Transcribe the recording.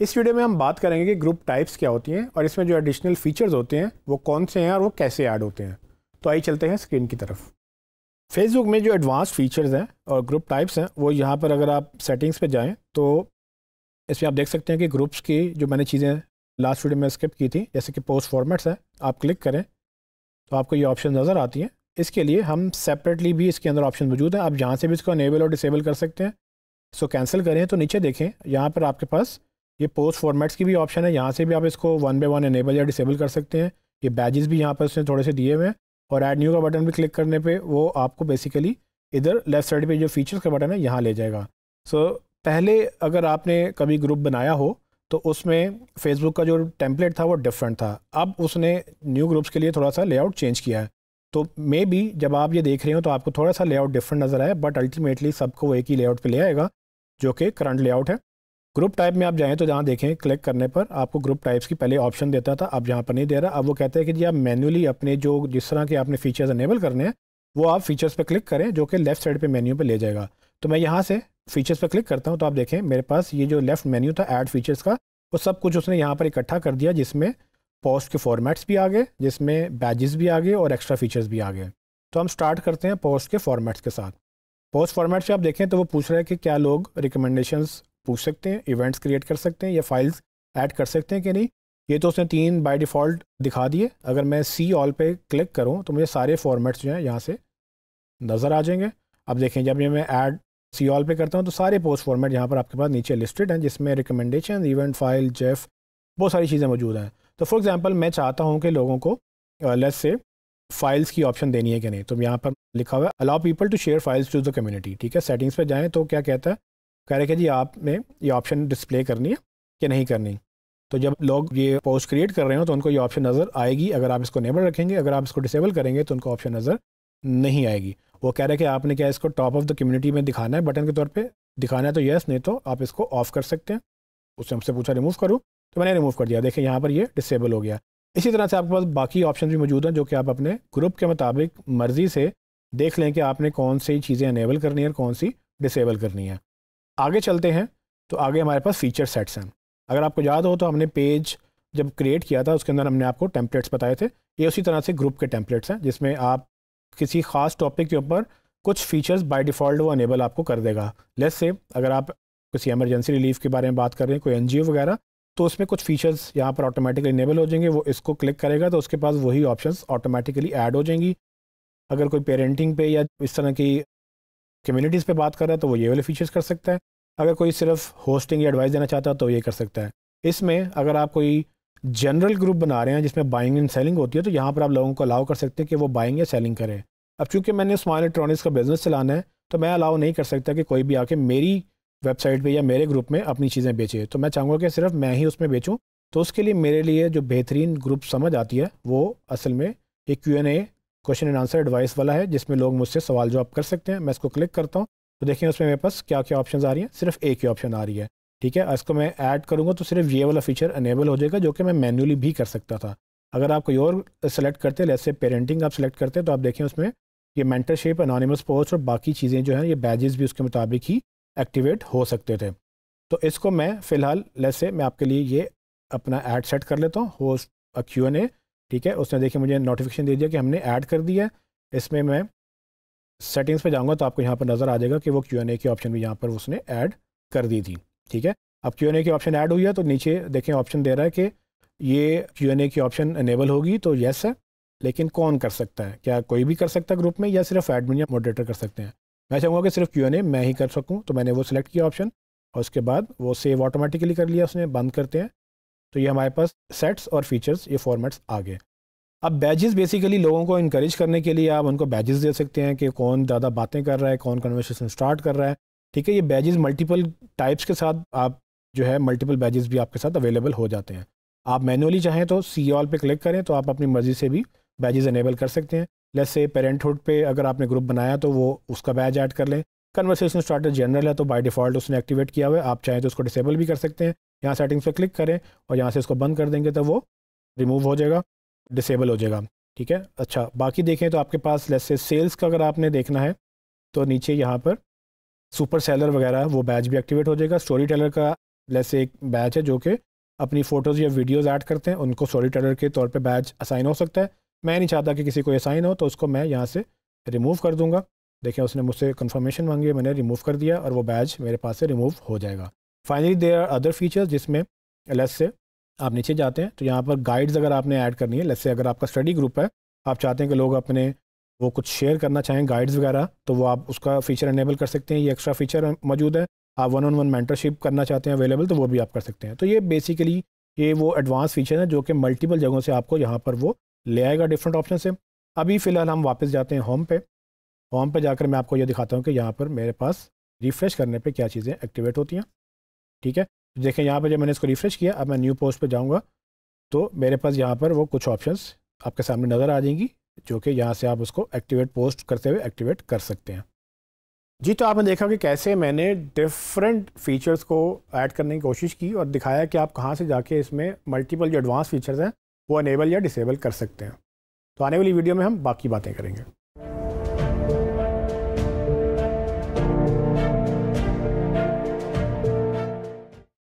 इस वीडियो में हम बात करेंगे कि ग्रुप टाइप्स क्या होती हैं और इसमें जो एडिशनल फीचर्स होते हैं वो कौन से हैं और वो कैसे ऐड होते हैं तो आइए चलते हैं स्क्रीन की तरफ फेसबुक में जो एडवांस फीचर्स हैं और ग्रुप टाइप्स हैं वो यहाँ पर अगर आप सेटिंग्स पे जाएँ तो इसमें आप देख सकते हैं कि ग्रुप्स की जो मैंने चीज़ें लास्ट वीडियो में स्किप की थी जैसे कि पोस्ट फॉर्मेट्स हैं आप क्लिक करें तो आपको ये ऑप्शन नज़र आती हैं इसके लिए हम सेपरेटली भी इसके अंदर ऑप्शन मौजूद हैं आप जहाँ से भी इसको अनेबल और डिसेबल कर सकते हैं सो कैंसिल करें तो नीचे देखें यहाँ पर आपके पास ये पोस्ट फॉर्मेट्स की भी ऑप्शन है यहाँ से भी आप इसको वन बाई वन एनेबल या डिसेबल कर सकते हैं ये बैजेस भी यहाँ पर उसने थोड़े से दिए हुए हैं और ऐड न्यू का बटन भी क्लिक करने पे वो आपको बेसिकली इधर लेफ्ट साइड पे जो फीचर्स का बटन है यहाँ ले जाएगा सो so, पहले अगर आपने कभी ग्रुप बनाया हो तो उसमें फेसबुक का जो टेम्पलेट था वो डिफरेंट था अब उसने न्यू ग्रुप्स के लिए थोड़ा सा लेआउट चेंज किया है तो मे बी जब आप ये देख रहे हो तो आपको थोड़ा सा लेआउट डिफरेंट नज़र आए बट अल्टीमेटली सबको एक ही लेआउट पर ले आएगा जो कि करंट लेआउट है ग्रुप टाइप में आप जाएँ तो जहाँ देखें क्लिक करने पर आपको ग्रुप टाइप्स की पहले ऑप्शन देता था अब जहाँ पर नहीं दे रहा अब वो कहते हैं कि जी आप मैनुअली अपने जो जिस तरह के आपने फीचर्स अनेबल करने हैं वो आप फीचर्स पर क्लिक करें जो कि लेफ्ट साइड पर मेन्यू पर ले जाएगा तो मैं यहाँ से फीचर्स पर क्लिक करता हूँ तो आप देखें मेरे पास ये जो लेफ्ट मेन्यू था एड फीचर्स का वो सब कुछ उसने यहाँ पर इकट्ठा कर दिया जिसमें पोस्ट के फॉर्मेट्स भी आ गए जिसमें बैजेस भी आ गए और एक्स्ट्रा फीचर्स भी आ गए तो हम स्टार्ट करते हैं पोस्ट के फॉर्मेट्स के साथ पोस्ट फॉर्मेट्स पर आप देखें तो वो पूछ रहा है कि क्या लोग रिकमेंडेशंस पूछ सकते हैं इवेंट्स क्रिएट कर सकते हैं या फाइल्स ऐड कर सकते हैं कि नहीं ये तो उसने तीन बाय डिफ़ॉल्ट दिखा दिए अगर मैं सी ऑल पे क्लिक करूँ तो मुझे सारे फॉर्मेट्स जो हैं यहाँ से नज़र आ जाएंगे अब देखें जब ये मैं ऐड सी ऑल पे करता हूँ तो सारे पोस्ट फॉर्मेट यहाँ पर आपके पास नीचे लिस्टेड हैं जिसमें रिकमेंडेशन इवेंट फाइल जेफ बहुत सारी चीज़ें मौजूद हैं तो फॉर एग्ज़ाम्पल मैं चाहता हूँ कि लोगों को लेस से फाइल्स की ऑप्शन देनी है कि नहीं तो यहाँ पर लिखा हुआ है allow people to share files to the community ठीक है सेटिंग्स पे जाएँ तो क्या कहता है कह रहे कि जी आपने ये ऑप्शन डिस्प्ले करनी है कि नहीं करनी तो जब लोग ये पोस्ट क्रिएट कर रहे हो तो उनको ये ऑप्शन नज़र आएगी अगर आप इसको नेबल रखेंगे अगर आप इसको डिसेबल करेंगे तो उनको ऑप्शन नज़र नहीं आएगी वो कह रहे हैं कि आपने क्या इसको टॉप ऑफ द कम्युनिटी में दिखाना है बटन के तौर पे दिखाना है तो यस नहीं तो आप इसको ऑफ कर सकते हैं उससे हमसे पूछा रिमूव करूँ तो मैंने रिमूव कर दिया देखें यहाँ पर ये डिसेबल हो गया इसी तरह से आपके पास बाकी ऑप्शन भी मौजूद हैं जो कि आप अपने ग्रुप के मुताबिक मर्ज़ी से देख लें कि आपने कौन सी चीज़ें इनेबल करनी है और कौन सी डिसेबल करनी है आगे चलते हैं तो आगे हमारे पास फीचर सेट्स हैं अगर आपको याद हो तो हमने पेज जब क्रिएट किया था उसके अंदर हमने आपको टेम्पलेट्स बताए थे ये उसी तरह से ग्रुप के टेम्पलेट्स हैं जिसमें आप किसी खास टॉपिक के ऊपर कुछ फीचर्स बाय डिफ़ॉल्ट वो अनेबल आपको कर देगा लेस से अगर आप किसी एमरजेंसी रिलीफ के बारे में बात कर रहे हैं कोई एन वगैरह तो उसमें कुछ फीचर्स यहाँ पर ऑटोमेटिकली इनेबल हो जाएंगे वो इसको क्लिक करेगा तो उसके पास वही ऑप्शंस ऑटोमेटिकली ऐड हो जाएंगी अगर कोई पेरेंटिंग पे या इस तरह की कम्युनिटीज़ पे बात कर रहा है तो वो ये वाले फीचर्स कर सकता है अगर कोई सिर्फ होस्टिंग या एडवाइस देना चाहता है तो ये कर सकता है इसमें अगर आप कोई जनरल ग्रुप बना रहे हैं जिसमें बाइंग एंड सेलिंग होती है तो यहाँ पर आप लोगों को अलाउ कर सकते हैं कि वो बाइंग या सेलिंग करें अब चूंकि मैंने स्मॉल इलेक्ट्रॉनिक्स का बिज़नेस चलाना है तो मैं अलाउ नहीं कर सकता कि कोई भी आके मेरी वेबसाइट पे या मेरे ग्रुप में अपनी चीज़ें बेचे तो मैं चाहूँगा कि सिर्फ मैं ही उसमें बेचूँ तो उसके लिए मेरे लिए जो बेहतरीन ग्रुप समझ आती है वो असल में एक Q N A question and answer advice वाला है जिसमें लोग मुझसे सवाल जवाब कर सकते हैं मैं इसको क्लिक करता हूँ तो देखिए उसमें मेरे पास क्या क्या ऑप्शन आ रही हैं सिर्फ एक ही ऑप्शन आ रही है ठीक है इसको मैं ऐड करूँगा तो सिर्फ ये वाला फीचर अनेबल हो जाएगा जो कि मैं मैनुअली भी कर सकता था अगर आप कोई और सेलेक्ट करते हैं जैसे पेरेंटिंग आप सेलेक्ट करते हैं तो आप देखें उसमें ये मेंटरशिप अनोनिमस पोस्ट और बाकी चीज़ें जो हैं ये बैजेस भी उसके मुताबिक ही एक्टिवेट हो सकते थे तो इसको मैं फ़िलहाल जैसे मैं आपके लिए ये अपना ऐड सेट कर लेता हूँ होस्ट क्यू एन ए ठीक है उसने देखिए मुझे नोटिफिकेशन दे दिया कि हमने ऐड कर दिया इसमें मैं सेटिंग्स पे जाऊंगा तो आपको यहाँ पर नज़र आ जाएगा कि वो क्यू एन ए की ऑप्शन भी यहाँ पर उसने ऐड कर दी थी ठीक है अब क्यू एन ए की ऑप्शन ऐड हुई है तो नीचे देखें ऑप्शन दे रहा है कि ये क्यू एन ए की ऑप्शन एनेबल होगी तो येस है लेकिन कौन कर सकता है क्या कोई भी कर सकता है ग्रुप में या सिर्फ एडमिन या मॉडरेटर कर सकते हैं मैं चाहूँगा कि सिर्फ क्यू एन ए मैं ही कर सकूँ तो मैंने वो सिलेक्ट किया ऑप्शन और उसके बाद वो सेव ऑटोमेटिकली कर लिया उसने बंद करते हैं तो ये हमारे पास सेट्स और फीचर्स ये फॉर्मेट्स आ गए अब बैजेस बेसिकली लोगों को इनक्रेज करने के लिए आप उनको बैजेस दे सकते हैं कि कौन ज़्यादा बातें कर रहा है कौन कन्वर्सेशन स्टार्ट कर रहा है ठीक है ये बैजेस मल्टीपल टाइप्स के साथ आप जो है मल्टीपल बैजेस भी आपके साथ अवेलेबल हो जाते हैं आप मैनुअली चाहें तो सी ऑल पे क्लिक करें तो आप अपनी मर्ज़ी से भी बैजेस इनेबल कर सकते हैं लेट्स से पेरेंटहुड पे अगर आपने ग्रुप बनाया तो वो उसका बैज ऐड कर लें कन्वर्सेशन स्टार्टर जनरल है तो बाय डिफ़ॉल्ट उसने एक्टिवेट किया हुआ है आप चाहें तो उसको डिसेबल भी कर सकते हैं यहाँ सेटिंग्स पे क्लिक करें और यहाँ से इसको बंद कर देंगे तो वो रिमूव हो जाएगा डिसेबल हो जाएगा ठीक है अच्छा बाकी देखें तो आपके पास लेस सेल्स का अगर आपने देखना है तो नीचे यहाँ पर सुपर सेलर वगैरह वो बैच भी एक्टिवेट हो जाएगा स्टोरी टेलर का लेस एक बैच है जो कि अपनी फ़ोटोज़ या वीडियोज़ ऐड करते हैं उनको स्टोरी टेलर के तौर पर बैच असाइन हो सकता है मैं नहीं चाहता कि किसी को असाइन हो तो उसको मैं यहाँ से रिमूव कर दूँगा देखें उसने मुझसे कंफर्मेशन मांगी मैंने रिमूव कर दिया और वो बैच मेरे पास से रिमूव हो जाएगा finally there are other features जिसमें लेस से आप नीचे जाते हैं तो यहाँ पर गाइड्स अगर आपने ऐड करनी है लेस से अगर आपका स्टडी ग्रुप है आप चाहते हैं कि लोग अपने वो कुछ शेयर करना चाहें गाइड्स वगैरह तो वो आप उसका फीचर इनेबल कर सकते हैं ये एक्स्ट्रा फीचर मौजूद है आप वन ऑन वन मेंटरशिप करना चाहते हैं अवेलेबल तो वो भी आप कर सकते हैं तो ये बेसिकली ये वो एडवांस फीचर हैं जो कि मल्टीपल जगहों से आपको यहाँ पर वो ले आएगा डिफरेंट ऑप्शन से अभी फ़िलहाल हम वापस जाते हैं होम पे होम पे जाकर मैं आपको ये दिखाता हूँ कि यहाँ पर मेरे पास रिफ़्रेश करने पे क्या चीज़ें एक्टिवेट होती हैं ठीक है तो देखें यहाँ पर जब मैंने इसको रिफ्रेश किया अब मैं न्यू पोस्ट पर जाऊँगा तो मेरे पास यहाँ पर वो कुछ ऑप्शंस आपके सामने नज़र आ जाएंगी जो कि यहाँ से आप उसको एक्टिवेट पोस्ट करते हुए एक्टिवेट कर सकते हैं जी तो आपने देखा कि कैसे मैंने डिफरेंट फीचर्स को ऐड करने की कोशिश की और दिखाया कि आप कहाँ से जाके इसमें मल्टीपल जो एडवांस फीचर्स हैं वो अनेबल या डिसेबल कर सकते हैं तो आने वाली वीडियो में हम बाकी बातें करेंगे